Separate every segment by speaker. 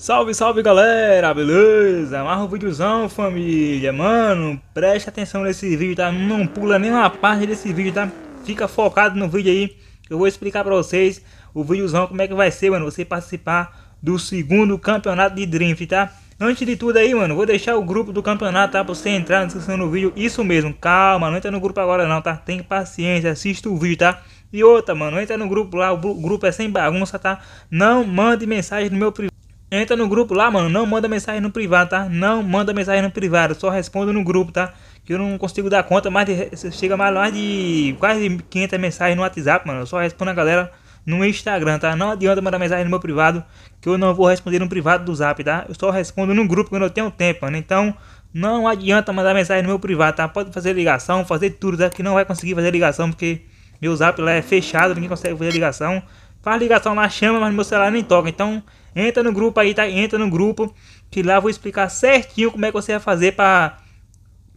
Speaker 1: Salve, salve galera, beleza? Mais um videozão família, mano, presta atenção nesse vídeo, tá? Não pula nenhuma parte desse vídeo, tá? Fica focado no vídeo aí, eu vou explicar pra vocês o videozão como é que vai ser, mano, você participar do segundo campeonato de drift, tá? Antes de tudo aí, mano, vou deixar o grupo do campeonato, tá? Pra você entrar na descrição do vídeo, isso mesmo, calma, não entra no grupo agora não, tá? Tem paciência, assista o vídeo, tá? E outra, mano, entra no grupo lá, o grupo é sem bagunça, tá? Não mande mensagem no meu privado Entra no grupo lá, mano. Não manda mensagem no privado, tá? Não manda mensagem no privado. Só responda no grupo, tá? Que eu não consigo dar conta. Mas chega mais, de quase 500 mensagens no WhatsApp, mano. Eu só respondo a galera no Instagram, tá? Não adianta mandar mensagem no meu privado. Que eu não vou responder no privado do Zap, tá? Eu só respondo no grupo quando eu tenho tempo, mano. Então, não adianta mandar mensagem no meu privado, tá? Pode fazer ligação, fazer tudo, tá? Que não vai conseguir fazer ligação porque meu Zap lá é fechado. Ninguém consegue fazer ligação. Faz ligação lá, chama, mas meu celular nem toca. Então... Entra no grupo aí, tá? Entra no grupo que lá eu vou explicar certinho como é que você vai fazer para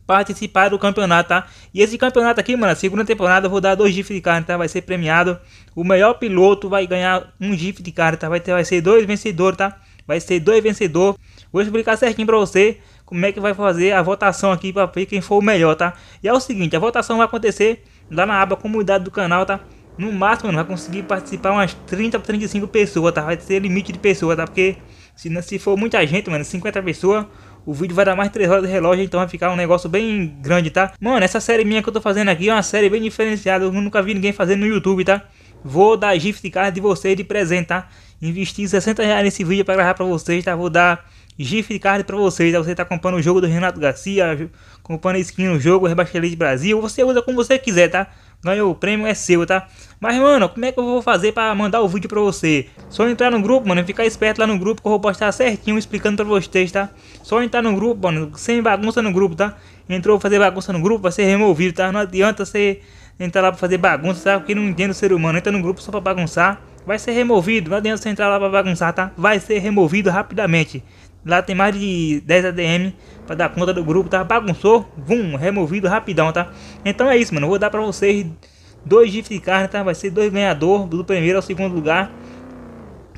Speaker 1: participar do campeonato, tá? E esse campeonato aqui, mano, segunda temporada eu vou dar dois gifs de carne, tá? Vai ser premiado. O melhor piloto vai ganhar um GIF de carne, tá? Vai, ter, vai ser dois vencedores, tá? Vai ser dois vencedores. Vou explicar certinho pra você como é que vai fazer a votação aqui pra ver quem for o melhor, tá? E é o seguinte, a votação vai acontecer lá na aba comunidade do canal, tá? No máximo, mano, vai conseguir participar umas 30 ou 35 pessoas, tá? Vai ser limite de pessoas, tá? Porque se, se for muita gente, mano, 50 pessoas, o vídeo vai dar mais 3 horas de relógio, então vai ficar um negócio bem grande, tá? Mano, essa série minha que eu tô fazendo aqui é uma série bem diferenciada, eu nunca vi ninguém fazendo no YouTube, tá? Vou dar gift card de vocês de presente, tá? Investi 60 reais nesse vídeo pra gravar pra vocês, tá? Vou dar gift card pra vocês, tá? Você tá comprando o jogo do Renato Garcia, comprando skin no jogo, de Brasil, você usa como você quiser, tá? ganhou o prêmio, é seu, tá? Mas, mano, como é que eu vou fazer pra mandar o vídeo pra você? Só entrar no grupo, mano, e ficar esperto lá no grupo que eu vou postar certinho explicando pra vocês, tá? Só entrar no grupo, mano, sem bagunça no grupo, tá? Entrou fazer bagunça no grupo, vai ser removido, tá? Não adianta você entrar lá pra fazer bagunça, tá? Porque não entende o ser humano, entra no grupo só pra bagunçar vai ser removido. Não adianta você entrar lá pra bagunçar, tá? Vai ser removido rapidamente. Lá tem mais de 10 ADM para dar conta do grupo, tá? Bagunçou, vum, removido rapidão, tá? Então é isso, mano. Vou dar para vocês dois gift de carne, tá? Vai ser dois ganhador do primeiro ao segundo lugar.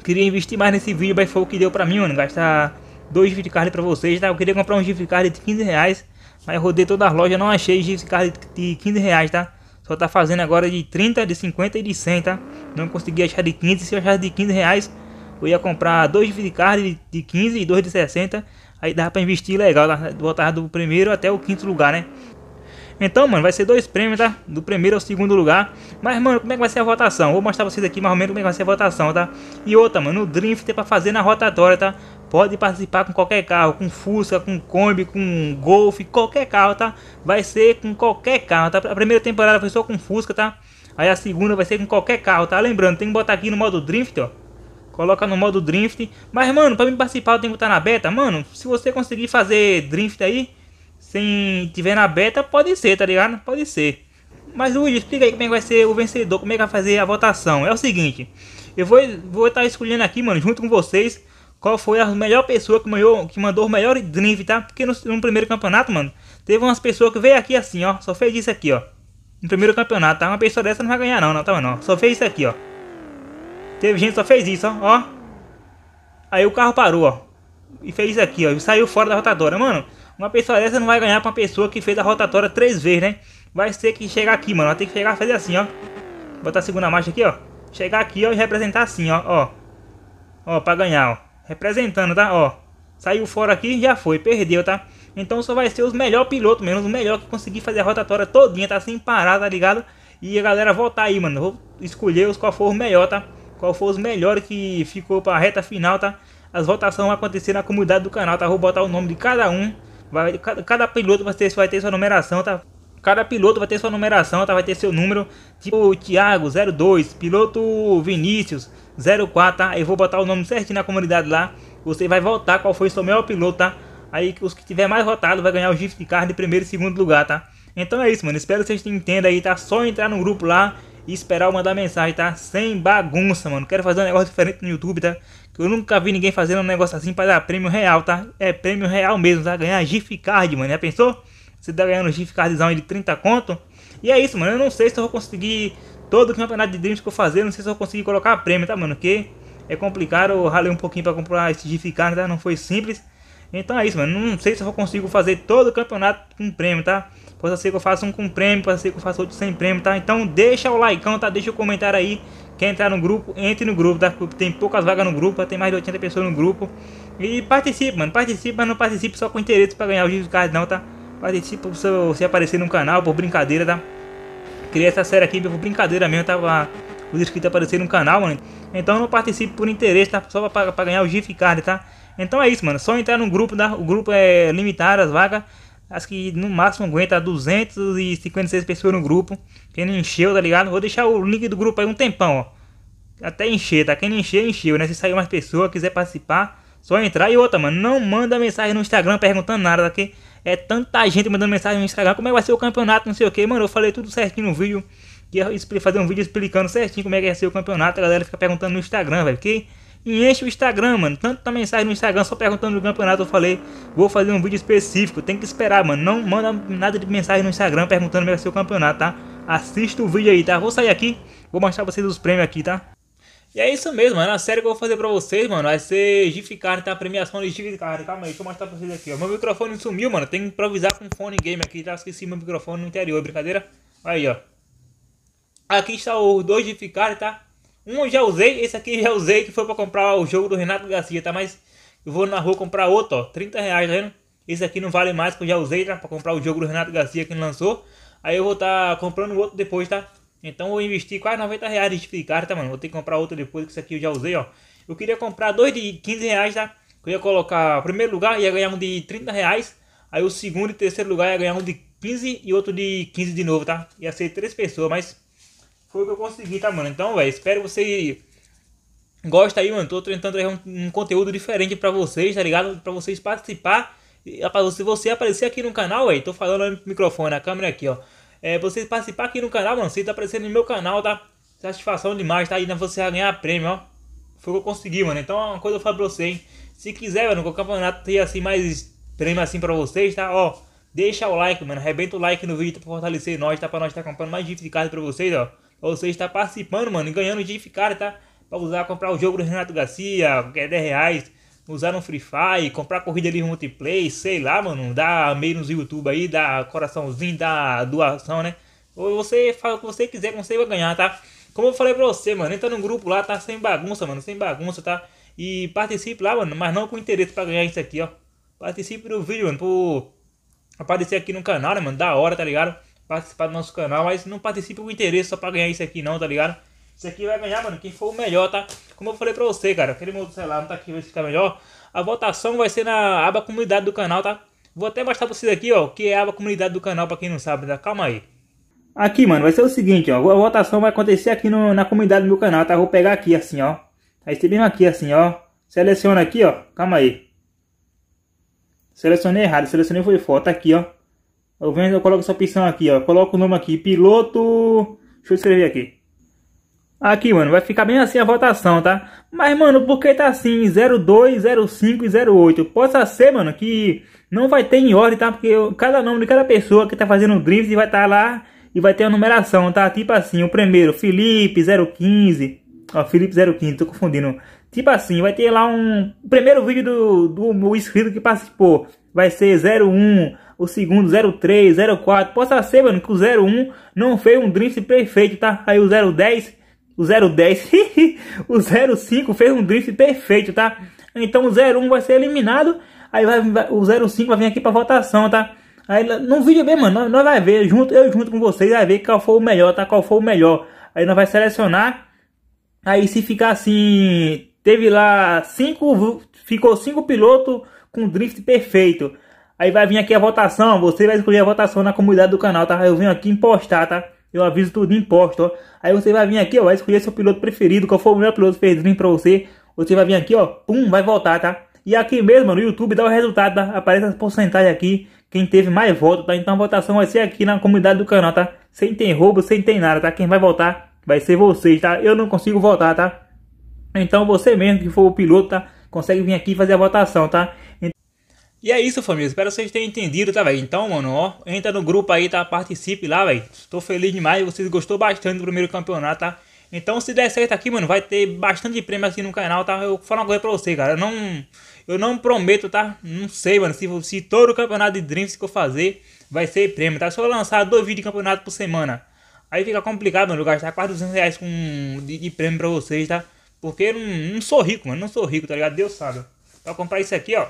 Speaker 1: Queria investir mais nesse vídeo, mas foi o que deu pra mim, mano. Gastar dois de carne pra vocês, tá? Eu queria comprar um gift de 15 reais, mas rodei toda a loja, não achei gift de 15 reais, tá? Só tá fazendo agora de 30, de 50 e de 100, tá? Não consegui achar de 15, se eu achar de 15 reais, eu ia comprar dois de 15 e dois de 60. Aí dava pra investir legal, voltar do primeiro até o quinto lugar, né? Então, mano, vai ser dois prêmios, tá? Do primeiro ao segundo lugar. Mas, mano, como é que vai ser a votação? Vou mostrar pra vocês aqui mais ou menos como é que vai ser a votação, tá? E outra, mano, o drift é pra fazer na rotatória, tá? Pode participar com qualquer carro, com Fusca, com Kombi, com Golf, qualquer carro, tá? Vai ser com qualquer carro, tá? A primeira temporada foi só com Fusca, tá? Aí a segunda vai ser com qualquer carro, tá? Lembrando, tem que botar aqui no modo drift, ó Coloca no modo drift. Mas, mano, pra mim participar eu tenho que estar na beta. Mano, se você conseguir fazer drift aí, sem tiver na beta, pode ser, tá ligado? Pode ser. Mas, Luiz, explica aí como é que vai ser o vencedor, como é que vai fazer a votação. É o seguinte, eu vou estar vou tá escolhendo aqui, mano, junto com vocês, qual foi a melhor pessoa que mandou, que mandou o melhor drift, tá? Porque no, no primeiro campeonato, mano, teve umas pessoas que veio aqui assim, ó, só fez isso aqui, ó. No primeiro campeonato, tá? Uma pessoa dessa não vai ganhar não, não, tá, mano? Só fez isso aqui, ó. Teve gente que só fez isso, ó, ó. Aí o carro parou, ó. E fez isso aqui, ó. E saiu fora da rotatória. Mano, uma pessoa dessa não vai ganhar pra uma pessoa que fez a rotatória três vezes, né? Vai ter que chegar aqui, mano. Vai ter que chegar fazer assim, ó. Botar a segunda marcha aqui, ó. Chegar aqui, ó, e representar assim, ó, ó. Ó, pra ganhar, ó. Representando, tá? Ó. Saiu fora aqui, já foi. Perdeu, tá? Então só vai ser os melhores pilotos mesmo, os melhores que conseguir fazer a rotatória todinha, tá? Sem parar, tá ligado? E a galera voltar aí, mano. Vou escolher os qual for o melhor, tá? qual foi os melhores que ficou para a reta final, tá? As votações vão acontecer na comunidade do canal, tá? Vou botar o nome de cada um. Vai, cada, cada piloto vai ter, vai ter sua numeração, tá? Cada piloto vai ter sua numeração, tá? Vai ter seu número. Tipo Thiago 02, piloto Vinícius 04, tá? Eu vou botar o nome certinho na comunidade lá. Você vai votar qual foi o seu melhor piloto, tá? Aí os que tiver mais votado vai ganhar o gift card de primeiro e segundo lugar, tá? Então é isso, mano. Espero que vocês entendam aí, tá? Só entrar no grupo lá e esperar eu mandar mensagem, tá? Sem bagunça, mano. Quero fazer um negócio diferente no YouTube, tá? Que eu nunca vi ninguém fazendo um negócio assim pra dar prêmio real, tá? É prêmio real mesmo, tá? Ganhar gif card, mano. Já pensou? Você tá ganhando GIF cardzão de 30 conto. E é isso, mano. Eu não sei se eu vou conseguir todo o campeonato de dreams que eu fazer. Não sei se eu vou conseguir colocar prêmio, tá, mano? Porque é complicado. Eu ralei um pouquinho pra comprar esse gif card, tá? Não foi simples. Então é isso, mano. Não sei se eu vou conseguir fazer todo o campeonato com prêmio, tá? Pode ser que eu faça um com prêmio, pode ser que eu faça outro sem prêmio, tá? Então deixa o like, tá? Deixa o comentário aí. Quer entrar no grupo, entre no grupo, tá? Porque tem poucas vagas no grupo, tá? tem mais de 80 pessoas no grupo. E participe, mano. Participe, mas não participe só com interesse pra ganhar o giz card, não, tá? Participe se você aparecer no canal, por brincadeira, tá? Criei essa série aqui por brincadeira mesmo, tava os inscritos aparecerem no canal, mano. Então não participe por interesse, tá? Só pra, pra ganhar o gift card, tá? Então é isso, mano. Só entrar no grupo, tá? O grupo é limitado, as vagas. Acho que no máximo aguenta 256 pessoas no grupo. Quem não encheu, tá ligado? Vou deixar o link do grupo aí um tempão, ó. Até encher, tá? Quem não encheu, encheu, né? Se sair mais pessoa, quiser participar, só entrar. E outra, mano, não manda mensagem no Instagram perguntando nada, tá? Que é tanta gente mandando mensagem no Instagram. Como é que vai ser o campeonato, não sei o que. Mano, eu falei tudo certinho no vídeo. Ia fazer um vídeo explicando certinho como é que vai ser o campeonato. A galera fica perguntando no Instagram, velho. Que e enche o Instagram, mano. Tanta tá mensagem no Instagram só perguntando do campeonato. Eu falei, vou fazer um vídeo específico, tem que esperar, mano. Não manda nada de mensagem no Instagram perguntando como é, é seu campeonato, tá? Assista o vídeo aí, tá? Vou sair aqui, vou mostrar pra vocês os prêmios aqui, tá? E é isso mesmo, mano. A série que eu vou fazer pra vocês, mano, vai ser Gificar, tá? A premiação de Gificar. Calma aí, deixa eu mostrar pra vocês aqui, ó. Meu microfone sumiu, mano. Tem que improvisar com fone game aqui, tá? Esqueci meu microfone no interior, brincadeira? Aí, ó. Aqui está os dois Gificar, tá? Um eu já usei, esse aqui já usei, que foi para comprar o jogo do Renato Garcia, tá? Mas eu vou na rua comprar outro, ó, 30 reais, tá vendo? Esse aqui não vale mais, que eu já usei, tá? Pra comprar o jogo do Renato Garcia que lançou. Aí eu vou estar tá comprando outro depois, tá? Então eu investi quase 90 reais de ficar, tá, mano? Vou ter que comprar outro depois, que esse aqui eu já usei, ó. Eu queria comprar dois de 15 reais, tá? Eu ia colocar primeiro lugar, ia ganhar um de 30 reais. Aí o segundo e terceiro lugar ia ganhar um de 15 e outro de 15 de novo, tá? Ia ser três pessoas, mas foi o que eu consegui, tá, mano? Então, velho, espero você gosta aí, mano. Tô tentando trazer um, um, conteúdo diferente pra vocês, tá ligado? Pra vocês participar. Se você aparecer aqui no canal, velho, tô falando no microfone, na câmera aqui, ó. É, você participar aqui no canal, mano, você tá aparecendo no meu canal, tá? Satisfação demais, tá? Aí você vai ganhar prêmio, ó. Foi o que eu consegui, mano. Então, uma coisa eu falo pra você, hein. Se quiser, mano, com o campeonato ter assim mais prêmio assim pra vocês, tá? Ó, deixa o like, mano. Arrebenta o like no vídeo pra fortalecer nós, tá? Pra nós tá comprando mais dicas de casa pra vocês, ó. Ou seja, está participando, mano, e ganhando de ficar tá? Pra usar, comprar o jogo do Renato Garcia, que é 10 reais, usar no Free Fire, comprar corrida livre multiplayer, sei lá, mano, dá meio nos YouTube aí, dá coraçãozinho, dá doação, né? Ou você fala o que você quiser, você vai ganhar, tá? Como eu falei pra você, mano, entra no grupo lá, tá sem bagunça, mano, sem bagunça, tá? E participe lá, mano, mas não com interesse pra ganhar isso aqui, ó. Participe do vídeo, mano, por aparecer aqui no canal, né, mano, da hora, tá ligado? participar do nosso canal, mas não participe com interesse só pra ganhar isso aqui não, tá ligado? Isso aqui vai ganhar, mano, quem for o melhor, tá? Como eu falei pra você, cara, aquele meu celular não tá aqui, vai ficar melhor. A votação vai ser na aba comunidade do canal, tá? Vou até mostrar pra vocês aqui, ó, que é a aba comunidade do canal, pra quem não sabe, tá? Calma aí. Aqui, mano, vai ser o seguinte, ó, a votação vai acontecer aqui no, na comunidade do meu canal, tá? vou pegar aqui, assim, ó. Aí você vem aqui, assim, ó. Seleciona aqui, ó. Calma aí. Selecionei errado, selecionei foi foto, tá aqui, ó. Eu, venho, eu coloco essa opção aqui, ó. Coloco o nome aqui, piloto... Deixa eu escrever aqui. Aqui, mano, vai ficar bem assim a votação, tá? Mas, mano, por que tá assim 02, 05 e 08? Possa ser, mano, que não vai ter em ordem, tá? Porque eu, cada nome de cada pessoa que tá fazendo o drift vai estar tá lá e vai ter a numeração, tá? Tipo assim, o primeiro, Felipe 015. Ó, Felipe 015, tô confundindo. Tipo assim, vai ter lá um... O primeiro vídeo do, do, do inscrito que participou vai ser 01 o segundo 03, 04. Possa ser, mano, que o 01 não fez um drift perfeito, tá? Aí o 010, o 010, o 05 fez um drift perfeito, tá? Então o 01 vai ser eliminado. Aí vai, vai, o 05 vai vir aqui pra votação, tá? Aí no vídeo bem, mano, nós, nós vai ver junto, eu junto com vocês, vai ver qual foi o melhor, tá? Qual foi o melhor. Aí nós vai selecionar. Aí se ficar assim, teve lá cinco, ficou cinco pilotos com drift perfeito. Aí vai vir aqui a votação, você vai escolher a votação na comunidade do canal, tá? Eu venho aqui impostar, tá? Eu aviso tudo imposto, ó. Aí você vai vir aqui, ó, vai escolher seu piloto preferido, qual foi o melhor piloto preferido pra você. Você vai vir aqui, ó, pum, vai voltar, tá? E aqui mesmo no YouTube dá o resultado, tá? Aparece as porcentagens aqui, quem teve mais votos, tá? Então a votação vai ser aqui na comunidade do canal, tá? Sem tem roubo, sem tem nada, tá? Quem vai votar vai ser vocês, tá? Eu não consigo votar, tá? Então você mesmo que for o piloto, tá? Consegue vir aqui fazer a votação, tá? E é isso, família. Espero que vocês tenham entendido, tá, velho? Então, mano, ó, entra no grupo aí, tá? Participe lá, velho. Tô feliz demais. Vocês gostou bastante do primeiro campeonato, tá? Então, se der certo aqui, mano, vai ter bastante prêmio aqui no canal, tá? Eu vou falar uma coisa pra você, cara. Eu não, eu não prometo, tá? Não sei, mano, se, se todo o campeonato de Dreams que eu fazer vai ser prêmio, tá? Se eu lançar dois vídeos de campeonato por semana, aí fica complicado, mano, eu gastar quase 200 reais com, de, de, prêmio pra vocês, tá? Porque eu não, não sou rico, mano, não sou rico, tá ligado? Deus sabe. Pra comprar isso aqui, ó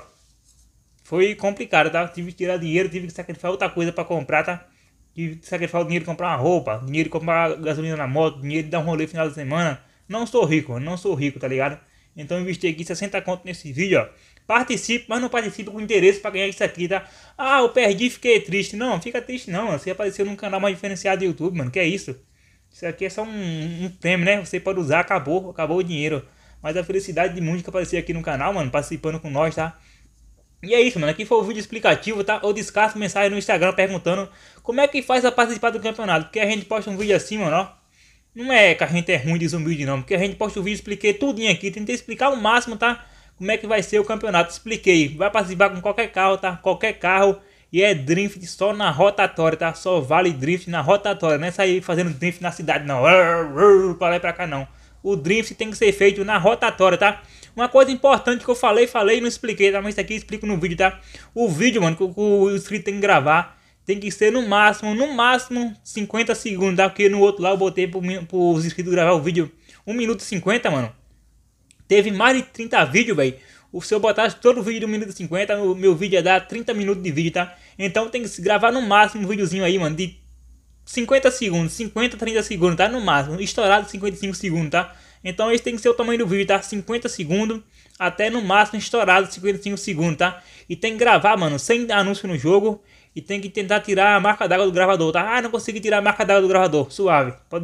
Speaker 1: foi complicado, tá? Tive que tirar dinheiro, tive que sacrificar outra coisa para comprar, tá? Tive que sacrificar o dinheiro de comprar uma roupa, dinheiro de comprar gasolina na moto, dinheiro de dar um rolê final de semana. Não sou rico, não sou rico, tá ligado? Então investi aqui 60 conto nesse vídeo, ó. Participe, mas não participe com interesse para ganhar isso aqui, tá? Ah, eu perdi, fiquei triste. Não, fica triste não. Você apareceu num canal mais diferenciado do YouTube, mano. Que é isso? Isso aqui é só um, um prêmio, né? Você pode usar, acabou, acabou o dinheiro. Mas a felicidade de muitos que apareceu aqui no canal, mano, participando com nós, tá? E é isso, mano. Aqui foi o vídeo explicativo, tá? Eu descarto mensagem no Instagram perguntando como é que faz a participar do campeonato. Porque a gente posta um vídeo assim, mano, ó. Não é que a gente é ruim de zumbi, não. Porque a gente posta o um vídeo, expliquei tudinho aqui. Tentei explicar o máximo, tá? Como é que vai ser o campeonato. Expliquei. Vai participar com qualquer carro, tá? Qualquer carro. E é drift só na rotatória, tá? Só vale drift na rotatória. Não é sair fazendo drift na cidade, não. Para lá e pra cá, não o drift tem que ser feito na rotatória, tá? Uma coisa importante que eu falei, falei e não expliquei, tá? Mas isso aqui eu explico no vídeo, tá? O vídeo, mano, que o inscrito tem que gravar tem que ser no máximo, no máximo 50 segundos, tá? Porque no outro lá eu botei pro, pros inscritos gravar o vídeo 1 minuto e 50, mano. Teve mais de 30 vídeos, velho. Se eu botasse todo o vídeo de 1 minuto e 50, meu, meu vídeo ia dar 30 minutos de vídeo, tá? Então tem que se gravar no máximo um videozinho aí, mano, de 50 segundos, 50, 30 segundos, tá? No máximo, estourado 55 segundos, tá? Então esse tem que ser o tamanho do vídeo, tá? 50 segundos, até no máximo estourado 55 segundos, tá? E tem que gravar, mano, sem anúncio no jogo e tem que tentar tirar a marca d'água do gravador, tá? Ah, não consegui tirar a marca d'água do gravador, suave. Pode